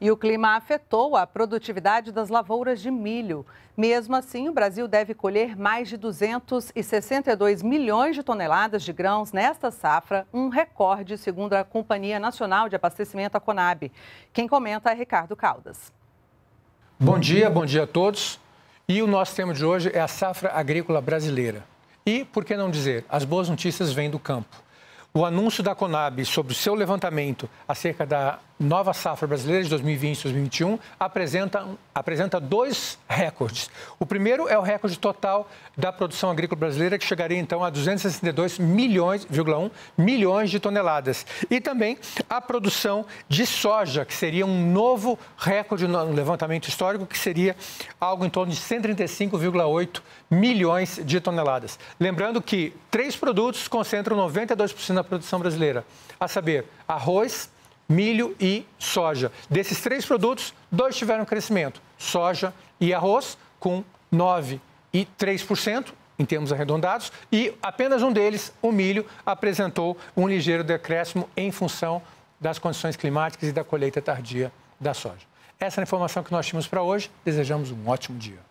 E o clima afetou a produtividade das lavouras de milho. Mesmo assim, o Brasil deve colher mais de 262 milhões de toneladas de grãos nesta safra, um recorde, segundo a Companhia Nacional de Abastecimento, a Conab. Quem comenta é Ricardo Caldas. Bom dia, bom dia a todos. E o nosso tema de hoje é a safra agrícola brasileira. E, por que não dizer, as boas notícias vêm do campo o anúncio da Conab sobre o seu levantamento acerca da nova safra brasileira de 2020-2021 apresenta, apresenta dois recordes. O primeiro é o recorde total da produção agrícola brasileira, que chegaria então a 262 milhões, 1, milhões de toneladas. E também a produção de soja, que seria um novo recorde no levantamento histórico, que seria algo em torno de 135,8 milhões de toneladas. Lembrando que três produtos concentram 92% na produção brasileira, a saber, arroz, milho e soja. Desses três produtos, dois tiveram crescimento, soja e arroz, com 9 e 3% em termos arredondados, e apenas um deles, o milho, apresentou um ligeiro decréscimo em função das condições climáticas e da colheita tardia da soja. Essa é a informação que nós tínhamos para hoje. Desejamos um ótimo dia.